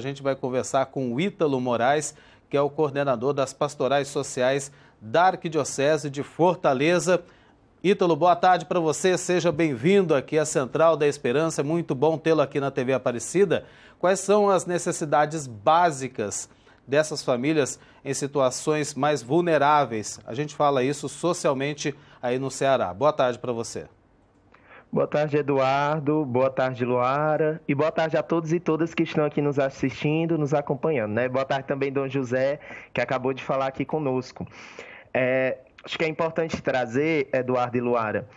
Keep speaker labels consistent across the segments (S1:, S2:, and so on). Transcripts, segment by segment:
S1: A gente vai conversar com o Ítalo Moraes, que é o coordenador das pastorais sociais da Arquidiocese de Fortaleza. Ítalo, boa tarde para você, seja bem-vindo aqui à Central da Esperança, é muito bom tê-lo aqui na TV Aparecida. Quais são as necessidades básicas dessas famílias em situações mais vulneráveis? A gente fala isso socialmente aí no Ceará. Boa tarde para você. Boa tarde, Eduardo. Boa tarde, Luara. E boa tarde a todos e todas que estão aqui nos assistindo, nos acompanhando. Né? Boa tarde também, Dom José, que acabou de falar aqui conosco. É, acho que é importante trazer, Eduardo e Luara,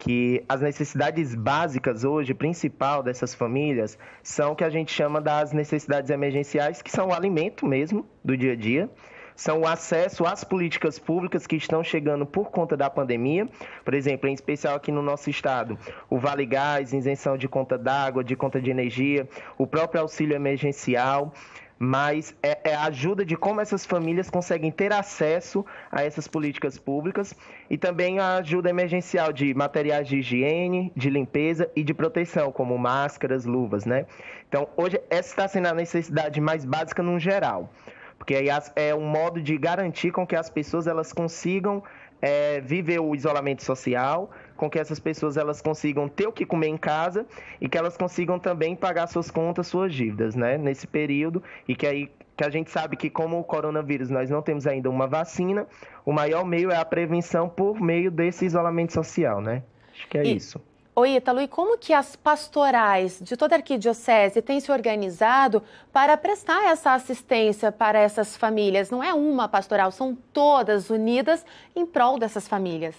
S1: que as necessidades básicas hoje, principal dessas famílias, são o que a gente chama das necessidades emergenciais, que são o alimento mesmo do dia a dia são o acesso às políticas públicas que estão chegando por conta da pandemia. Por exemplo, em especial aqui no nosso estado, o Vale Gás, isenção de conta d'água, de conta de energia, o próprio auxílio emergencial mas é, é, a ajuda de como essas famílias conseguem ter acesso a essas políticas públicas e também a ajuda emergencial de materiais de higiene, de limpeza e de proteção, como máscaras, luvas, né? Então, hoje, essa está sendo a necessidade mais básica no geral. Porque aí é um modo de garantir com que as pessoas elas consigam é, viver o isolamento social, com que essas pessoas elas consigam ter o que comer em casa e que elas consigam também pagar suas contas, suas dívidas, né? Nesse período e que aí que a gente sabe que como o coronavírus nós não temos ainda uma vacina, o maior meio é a prevenção por meio desse isolamento social, né? Acho que é e, isso.
S2: Oi, Ítalo, e como que as pastorais de toda a arquidiocese têm se organizado para prestar essa assistência para essas famílias? Não é uma pastoral, são todas unidas em prol dessas famílias.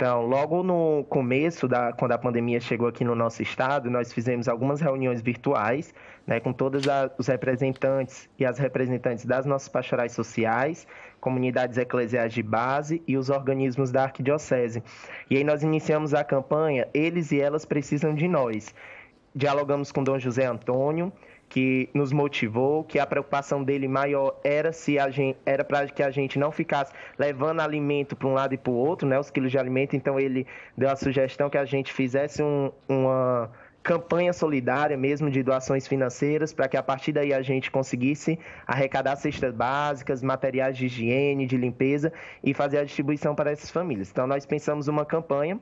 S1: Então, logo no começo, da, quando a pandemia chegou aqui no nosso estado, nós fizemos algumas reuniões virtuais né, com todos a, os representantes e as representantes das nossas pastorais sociais, comunidades eclesiais de base e os organismos da arquidiocese. E aí nós iniciamos a campanha Eles e Elas Precisam de Nós. Dialogamos com Dom José Antônio, que nos motivou, que a preocupação dele maior era se a gente era para que a gente não ficasse levando alimento para um lado e para o outro, né, os quilos de alimento. Então ele deu a sugestão que a gente fizesse um, uma campanha solidária mesmo de doações financeiras para que a partir daí a gente conseguisse arrecadar cestas básicas, materiais de higiene, de limpeza e fazer a distribuição para essas famílias. Então nós pensamos uma campanha.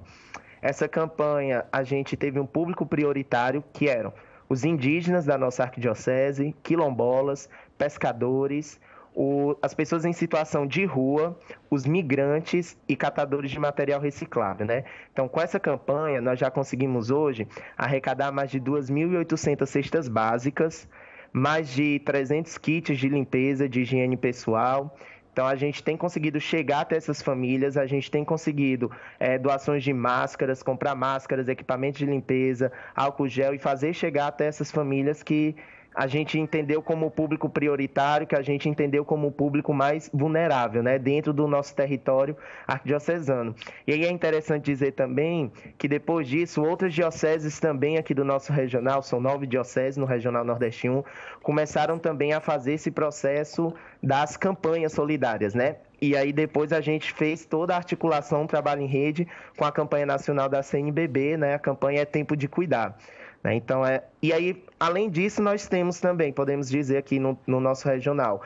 S1: Essa campanha a gente teve um público prioritário que eram os indígenas da nossa arquidiocese, quilombolas, pescadores, o, as pessoas em situação de rua, os migrantes e catadores de material reciclável. Né? Então, com essa campanha, nós já conseguimos hoje arrecadar mais de 2.800 cestas básicas, mais de 300 kits de limpeza de higiene pessoal então a gente tem conseguido chegar até essas famílias, a gente tem conseguido é, doações de máscaras, comprar máscaras, equipamentos de limpeza, álcool gel e fazer chegar até essas famílias que a gente entendeu como público prioritário, que a gente entendeu como o público mais vulnerável, né, dentro do nosso território arquidiocesano. E aí é interessante dizer também que depois disso, outras dioceses também aqui do nosso regional, são nove dioceses no Regional Nordeste 1, começaram também a fazer esse processo das campanhas solidárias, né? E aí depois a gente fez toda a articulação, trabalho em rede com a campanha nacional da CNBB, né? A campanha é Tempo de Cuidar. Né? Então é. E aí, além disso, nós temos também, podemos dizer aqui no, no nosso regional,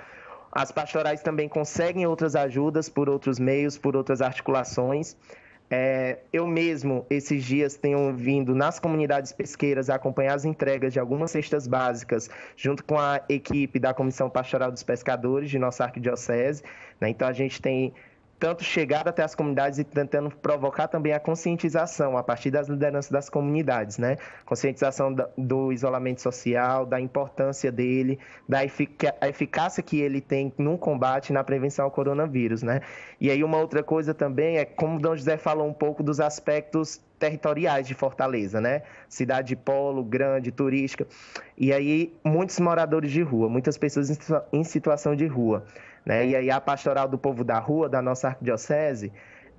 S1: as pastorais também conseguem outras ajudas por outros meios, por outras articulações. É, eu mesmo, esses dias, tenho vindo nas comunidades pesqueiras acompanhar as entregas de algumas cestas básicas, junto com a equipe da Comissão Pastoral dos Pescadores de nossa arquidiocese. Né? Então, a gente tem tanto chegado até as comunidades e tentando provocar também a conscientização a partir das lideranças das comunidades, né? Conscientização do isolamento social, da importância dele, da efic eficácia que ele tem no combate, na prevenção ao coronavírus, né? E aí uma outra coisa também é como o Dom José falou um pouco dos aspectos territoriais de Fortaleza, né? Cidade polo, grande, turística. E aí, muitos moradores de rua, muitas pessoas em situação de rua. Né? E aí, a Pastoral do Povo da Rua, da nossa arquidiocese,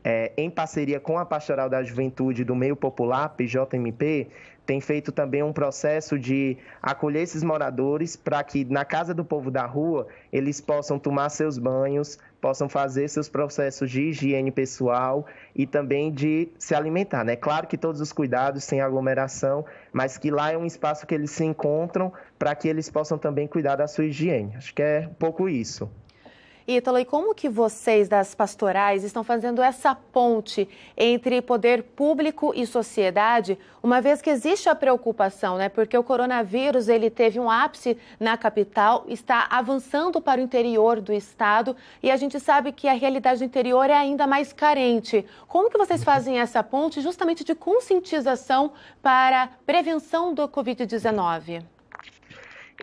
S1: é, em parceria com a Pastoral da Juventude do Meio Popular, PJMP, tem feito também um processo de acolher esses moradores para que na Casa do Povo da Rua eles possam tomar seus banhos, possam fazer seus processos de higiene pessoal e também de se alimentar. Né? Claro que todos os cuidados sem aglomeração, mas que lá é um espaço que eles se encontram para que eles possam também cuidar da sua higiene. Acho que é um pouco isso.
S2: Ítalo, e como que vocês das pastorais estão fazendo essa ponte entre poder público e sociedade, uma vez que existe a preocupação, né? Porque o coronavírus, ele teve um ápice na capital, está avançando para o interior do estado e a gente sabe que a realidade do interior é ainda mais carente. Como que vocês fazem essa ponte justamente de conscientização para prevenção do COVID-19?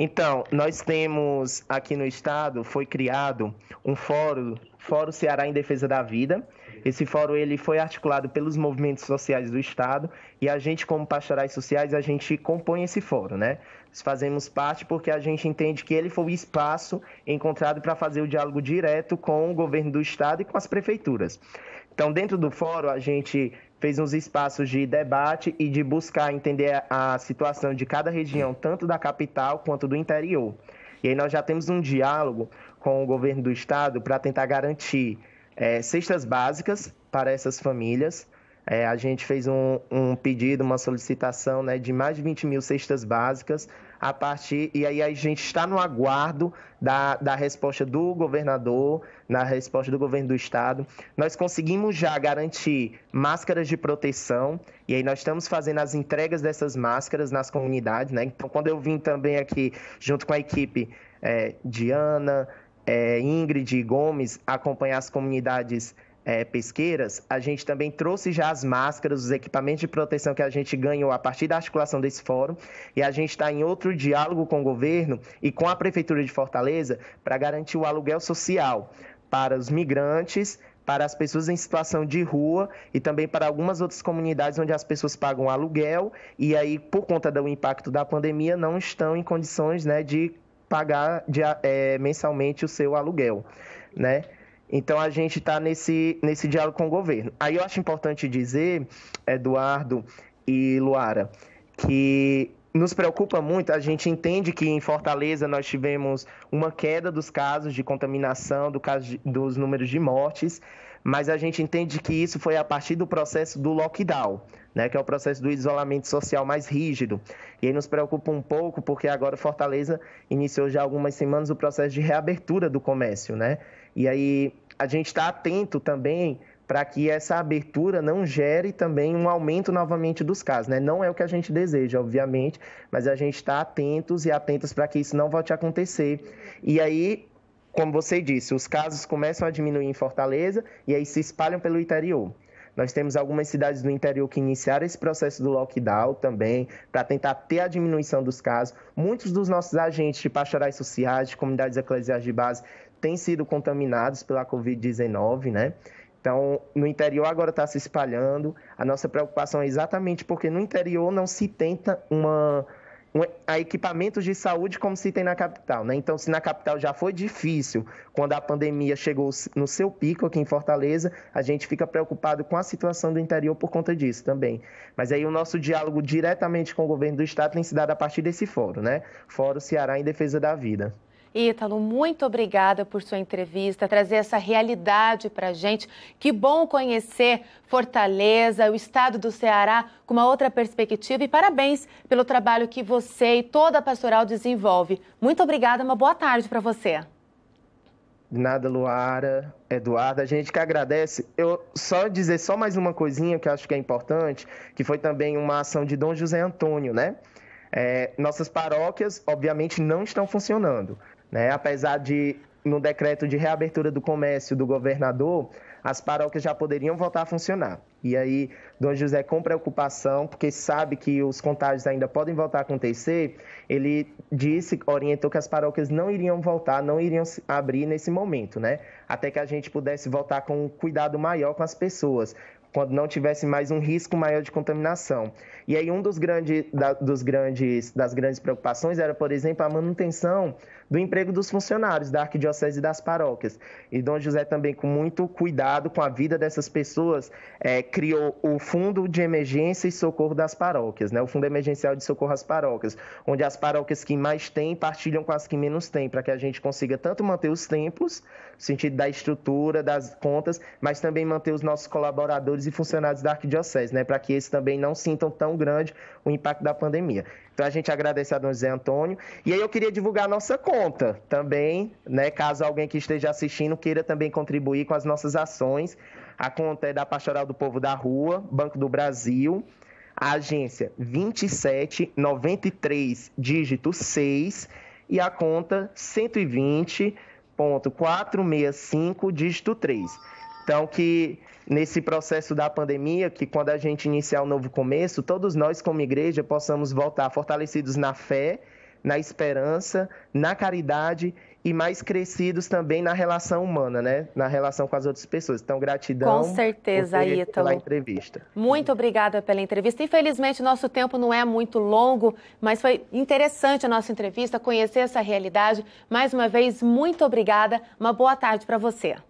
S1: Então, nós temos aqui no estado, foi criado um fórum, Fórum Ceará em Defesa da Vida. Esse fórum ele foi articulado pelos movimentos sociais do estado e a gente como pastorais sociais, a gente compõe esse fórum, né? Nós fazemos parte porque a gente entende que ele foi o espaço encontrado para fazer o diálogo direto com o governo do estado e com as prefeituras. Então, dentro do fórum, a gente fez uns espaços de debate e de buscar entender a situação de cada região, tanto da capital quanto do interior. E aí nós já temos um diálogo com o governo do estado para tentar garantir é, cestas básicas para essas famílias. É, a gente fez um, um, pedido, uma solicitação né, de mais de 20 mil cestas básicas a partir e aí a gente está no aguardo da, da resposta do governador, na resposta do governo do estado. Nós conseguimos já garantir máscaras de proteção e aí nós estamos fazendo as entregas dessas máscaras nas comunidades, né? Então quando eu vim também aqui junto com a equipe é, eh, Diana, é, eh, Ingrid e Gomes acompanhar as comunidades é, pesqueiras, a gente também trouxe já as máscaras, os equipamentos de proteção que a gente ganhou a partir da articulação desse fórum, e a gente está em outro diálogo com o governo e com a Prefeitura de Fortaleza para garantir o aluguel social para os migrantes, para as pessoas em situação de rua e também para algumas outras comunidades onde as pessoas pagam aluguel e aí, por conta do impacto da pandemia, não estão em condições né, de pagar de, é, mensalmente o seu aluguel. Né? Então a gente está nesse, nesse diálogo com o governo. Aí eu acho importante dizer, Eduardo e Luara, que nos preocupa muito, a gente entende que em Fortaleza nós tivemos uma queda dos casos de contaminação, do caso de, dos números de mortes, mas a gente entende que isso foi a partir do processo do lockdown, né, que é o processo do isolamento social mais rígido. E aí nos preocupa um pouco porque agora Fortaleza iniciou já algumas semanas o processo de reabertura do comércio, né? E aí a gente está atento também para que essa abertura não gere também um aumento novamente dos casos. Né? Não é o que a gente deseja, obviamente, mas a gente está atentos e atentos para que isso não volte a acontecer. E aí, como você disse, os casos começam a diminuir em Fortaleza e aí se espalham pelo interior. Nós temos algumas cidades do interior que iniciaram esse processo do lockdown também, para tentar ter a diminuição dos casos. Muitos dos nossos agentes de pastorais sociais, de comunidades eclesiais de base, têm sido contaminados pela Covid-19, né? Então, no interior agora está se espalhando. A nossa preocupação é exatamente porque no interior não se tenta uma, um, a equipamentos de saúde como se tem na capital. Né? Então, se na capital já foi difícil quando a pandemia chegou no seu pico aqui em Fortaleza, a gente fica preocupado com a situação do interior por conta disso também. Mas aí o nosso diálogo diretamente com o governo do estado tem se dado a partir desse fórum, né? Fórum Ceará em Defesa da Vida.
S2: Ítalo, muito obrigada por sua entrevista, trazer essa realidade para a gente. Que bom conhecer Fortaleza, o estado do Ceará, com uma outra perspectiva. E parabéns pelo trabalho que você e toda a pastoral desenvolve. Muito obrigada, uma boa tarde para você.
S1: Nada, Luara, Eduardo, a gente que agradece. Eu só dizer só mais uma coisinha que acho que é importante, que foi também uma ação de Dom José Antônio, né? É, nossas paróquias, obviamente, não estão funcionando. Né? Apesar de, no decreto de reabertura do comércio do governador, as paróquias já poderiam voltar a funcionar. E aí, Dom José, com preocupação, porque sabe que os contágios ainda podem voltar a acontecer, ele disse, orientou que as paróquias não iriam voltar, não iriam abrir nesse momento, né? Até que a gente pudesse voltar com um cuidado maior com as pessoas, quando não tivesse mais um risco maior de contaminação. E aí um dos grandes, da, dos grandes das grandes preocupações era, por exemplo, a manutenção do emprego dos funcionários da arquidiocese e das paróquias. E Dom José também, com muito cuidado com a vida dessas pessoas, é, criou o Fundo de Emergência e Socorro das Paróquias, né? o Fundo Emergencial de Socorro às Paróquias, onde as paróquias que mais têm partilham com as que menos têm, para que a gente consiga tanto manter os templos, no sentido da estrutura, das contas, mas também manter os nossos colaboradores e funcionários da arquidiocese, né, para que eles também não sintam tão grande o impacto da pandemia. Então a gente agradece a Dom José Antônio. E aí eu queria divulgar a nossa conta também, né, caso alguém que esteja assistindo queira também contribuir com as nossas ações. A conta é da Pastoral do Povo da Rua, Banco do Brasil, a agência 2793, dígito 6, e a conta 120.465, dígito 3. Então, que nesse processo da pandemia, que quando a gente iniciar um novo começo, todos nós, como igreja, possamos voltar fortalecidos na fé, na esperança, na caridade e mais crescidos também na relação humana, né? Na relação com as outras pessoas. Então, gratidão. Com certeza, Ítalo. Pela entrevista.
S2: Muito obrigada pela entrevista. Infelizmente, nosso tempo não é muito longo, mas foi interessante a nossa entrevista, conhecer essa realidade. Mais uma vez, muito obrigada. Uma boa tarde para você.